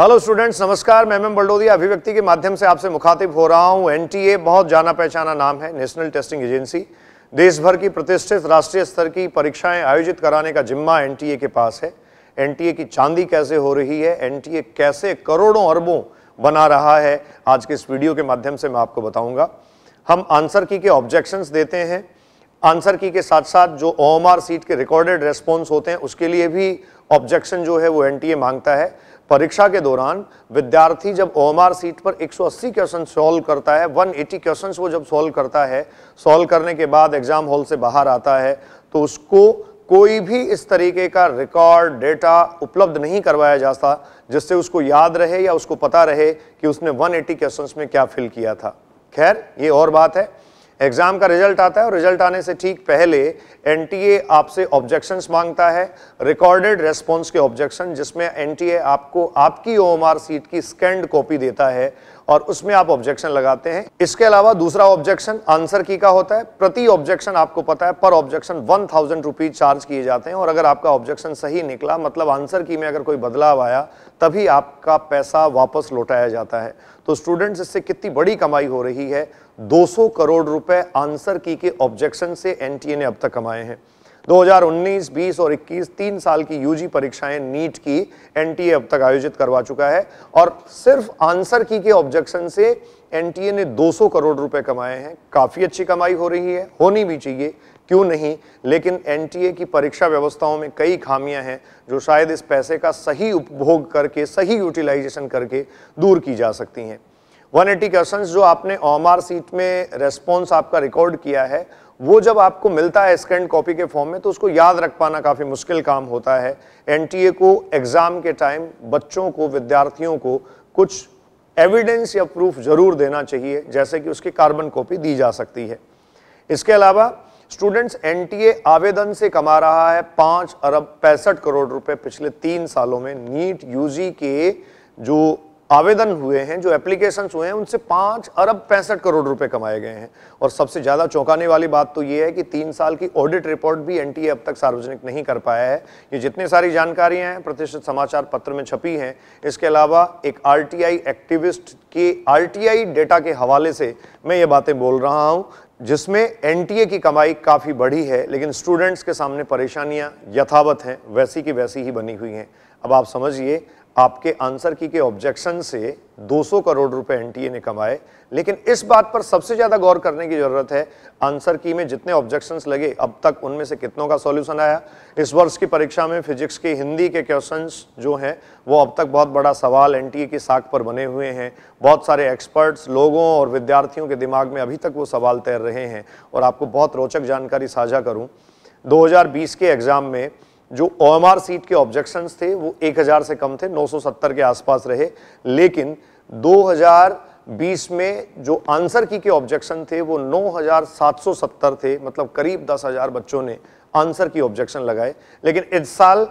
hello students नमस्कार मैं M बल्डोदिया अभिव्यक्ति के माध्यम से आपसे मुखातिब हो रहा हूं एनटीए बहुत जाना पहचाना नाम है नेशनल टेस्टिंग एजेंसी देश भर की प्रतिष्ठित राष्ट्रीय स्तर की परीक्षाएं आयोजित कराने का जिम्मा एनटीए के पास है एनटीए की चांदी कैसे हो रही है एनटीए कैसे करोड़ों अरबों बना रहा है आज के इस वीडियो के माध्यम से मैं आपको बताऊंगा हम आंसर की के ऑब्जेक्शंस देते हैं आंसर की के साथ साथ जो ओ सीट के रिकॉर्डेड रेस्पॉन्स होते हैं उसके लिए भी ऑब्जेक्शन जो है वो एनटीए मांगता है परीक्षा के दौरान विद्यार्थी जब ओ सीट पर 180 क्वेश्चन सॉल्व करता है 180 क्वेश्चन वो जब सॉल्व करता है सॉल्व करने के बाद एग्जाम हॉल से बाहर आता है तो उसको कोई भी इस तरीके का रिकॉर्ड डेटा उपलब्ध नहीं करवाया जाता जिससे उसको याद रहे या उसको पता रहे कि उसने 180 क्वेश्चंस में क्या फिल किया था खैर ये और बात है एग्जाम का रिजल्ट आता है और रिजल्ट आने से ठीक पहले एनटीए आपसे ऑब्जेक्शंस मांगता है रिकॉर्डेड रेस्पॉन्स के ऑब्जेक्शन जिसमें एनटीए आपको आपकी ओएमआर सीट की स्कैंड कॉपी देता है और उसमें आप ऑब्जेक्शन लगाते हैं इसके अलावा दूसरा ऑब्जेक्शन आंसर की का होता है प्रति ऑब्जेक्शन आपको पता है पर objection one thousand rupees charge किए जाते हैं और अगर आपका ऑब्जेक्शन सही निकला मतलब आंसर की में अगर कोई बदलाव आया तभी आपका पैसा वापस लौटाया जाता है तो स्टूडेंट्स इससे कितनी बड़ी कमाई हो रही है दो करोड़ रुपए आंसर की के ऑब्जेक्शन से एन ने अब तक कमाए हैं 2019, 20 और 21 तीन साल की यूजी परीक्षाएं नीट की एनटीए अब तक आयोजित करवा चुका है और सिर्फ आंसर की के ऑब्जेक्शन से एनटीए ने 200 करोड़ रुपए कमाए हैं काफ़ी अच्छी कमाई हो रही है होनी भी चाहिए क्यों नहीं लेकिन एनटीए की परीक्षा व्यवस्थाओं में कई खामियां हैं जो शायद इस पैसे का सही उपभोग करके सही यूटिलाइजेशन करके दूर की जा सकती हैं 180 क्वेश्चंस जो आपने ओमार सीट में रेस्पॉन्स आपका रिकॉर्ड किया है वो जब आपको मिलता है स्कैंड कॉपी के फॉर्म में तो उसको याद रख पाना काफ़ी मुश्किल काम होता है एनटीए को एग्ज़ाम के टाइम बच्चों को विद्यार्थियों को कुछ एविडेंस या प्रूफ जरूर देना चाहिए जैसे कि उसकी कार्बन कॉपी दी जा सकती है इसके अलावा स्टूडेंट्स एनटीए आवेदन से कमा रहा है पाँच अरब पैंसठ करोड़ रुपए पिछले तीन सालों में नीट यूजी के जो आवेदन हुए हैं जो एप्लीकेशन हुए हैं उनसे पाँच अरब पैंसठ करोड़ रुपए कमाए गए हैं और सबसे ज़्यादा चौंकाने वाली बात तो ये है कि तीन साल की ऑडिट रिपोर्ट भी एन अब तक सार्वजनिक नहीं कर पाया है ये जितनी सारी जानकारियाँ हैं प्रतिष्ठित समाचार पत्र में छपी हैं इसके अलावा एक आर एक्टिविस्ट की आर डेटा के हवाले से मैं ये बातें बोल रहा हूँ जिसमें एन की कमाई काफ़ी बढ़ी है लेकिन स्टूडेंट्स के सामने परेशानियां यथावत हैं वैसी की वैसी ही बनी हुई हैं अब आप समझिए आपके आंसर की के ऑब्जेक्शन से 200 करोड़ रुपए एनटीए ने कमाए लेकिन इस बात पर सबसे ज़्यादा गौर करने की ज़रूरत है आंसर की में जितने ऑब्जेक्शंस लगे अब तक उनमें से कितनों का सॉल्यूशन आया इस वर्ष की परीक्षा में फिजिक्स के हिंदी के क्वेश्चंस जो हैं वो अब तक बहुत बड़ा सवाल एनटीए की साख पर बने हुए हैं बहुत सारे एक्सपर्ट्स लोगों और विद्यार्थियों के दिमाग में अभी तक वो सवाल तैर रहे हैं और आपको बहुत रोचक जानकारी साझा करूँ दो के एग्ज़ाम में जो ओ सीट के ऑब्जेक्शन थे वो 1000 से कम थे 970 के आसपास रहे लेकिन 2020 में जो आंसर की के ऑब्जेक्शन थे वो 9770 थे मतलब करीब 10000 बच्चों ने आंसर की ऑब्जेक्शन लगाए लेकिन इस साल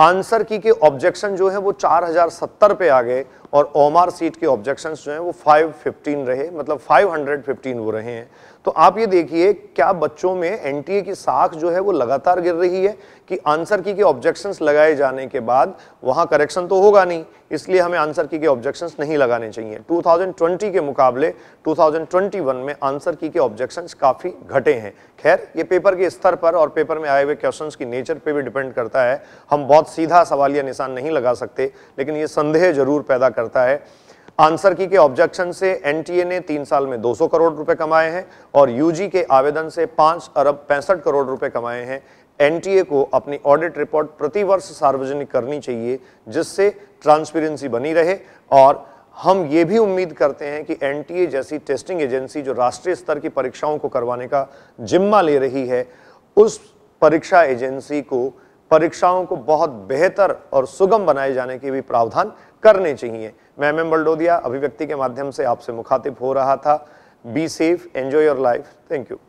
आंसर की के ऑब्जेक्शन जो है वो 4070 पे आ गए और ओमार सीट के ऑब्जेक्शंस जो हैं वो 515 रहे मतलब 515 वो रहे हैं तो आप ये देखिए क्या बच्चों में एनटीए की साख जो है वो लगातार गिर रही है कि आंसर की के ऑब्जेक्शंस लगाए जाने के बाद वहाँ करेक्शन तो होगा नहीं इसलिए हमें आंसर की के ऑब्जेक्शंस नहीं लगाने चाहिए 2020 के मुकाबले 2021 में आंसर की के ऑब्जेक्शंस काफ़ी घटे हैं खैर ये पेपर के स्तर पर और पेपर में आए हुए क्वेश्चन की नेचर पर भी डिपेंड करता है हम बहुत सीधा सवालिया निशान नहीं लगा सकते लेकिन ये संदेह जरूर पैदा कर करता है आंसर की के ऑब्जेक्शन से एनटीए ने तीन साल में 200 करोड़ रुपए कमाए हैं और यूजी के आवेदन से पांच अरब पैंसठ करोड़ रुपए कमाए हैं एनटीए को अपनी ऑडिट रिपोर्ट प्रतिवर्ष सार्वजनिक करनी चाहिए जिससे ट्रांसपेरेंसी बनी रहे और हम ये भी उम्मीद करते हैं कि एनटीए जैसी टेस्टिंग एजेंसी जो राष्ट्रीय स्तर की परीक्षाओं को करवाने का जिम्मा ले रही है उस परीक्षा एजेंसी को परीक्षाओं को बहुत बेहतर और सुगम बनाए जाने के भी प्रावधान करने चाहिए मैं एम एम बल्डोदिया अभिव्यक्ति के माध्यम से आपसे मुखातिब हो रहा था be safe enjoy your life thank you